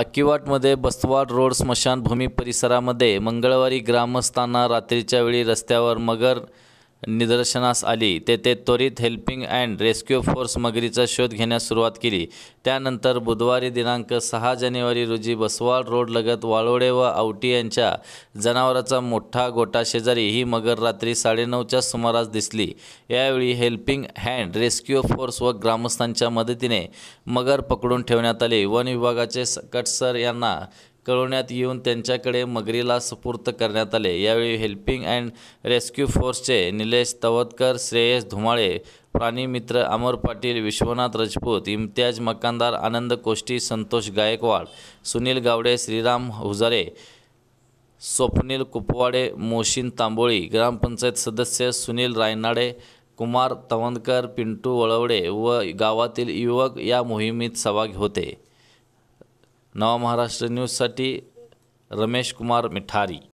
अक्किवाटमध्ये बस्तवाड road स्मशानभूमी परिसरामध्ये मंगळवारी ग्रामस्थांना रात्रीच्या वेळी रस्त्यावर मगर निदर्शनास आली तेथे त्वरित हेल्पिंग अँड रेस्क्यू फोर्स मगरीचा शोध घेण्यास सुरुवात केली त्यानंतर बुधवारी दिनांक सहा जानेवारी रोजी बसवाळ रोडलगत वाळोडे व आवटी यांच्या जनावराचा मोठा गोटा शेजारी ही मगर रात्री साडेनऊच्या सुमारास दिसली यावेळी हेल्पिंग हँड रेस्क्यू फोर्स व ग्रामस्थांच्या मदतीने मगर पकडून ठेवण्यात आले वन विभागाचे कटसर यांना कळवण्यात येऊन त्यांच्याकडे मगरीला सुपूर्त करण्यात आले यावेळी हेल्पिंग अँड रेस्क्यू फोर्सचे निलेश तवतकर श्रेयस धुमाळे प्राणीमित्र अमर पाटील विश्वनाथ राजपूत इम्तियाज मकानदार आनंद कोष्टी संतोष गायकवाड सुनील गावडे श्रीराम हुजारे स्वप्नील कुपवाडे मोशीन तांबोळी ग्रामपंचायत सदस्य सुनील रायनाडे कुमार तवंदकर पिंटू वळवडे व गावातील युवक या मोहिमेत सहभागी होते नवा महाराष्ट्र न्यूजसाठी रमेश कुमार मिठारी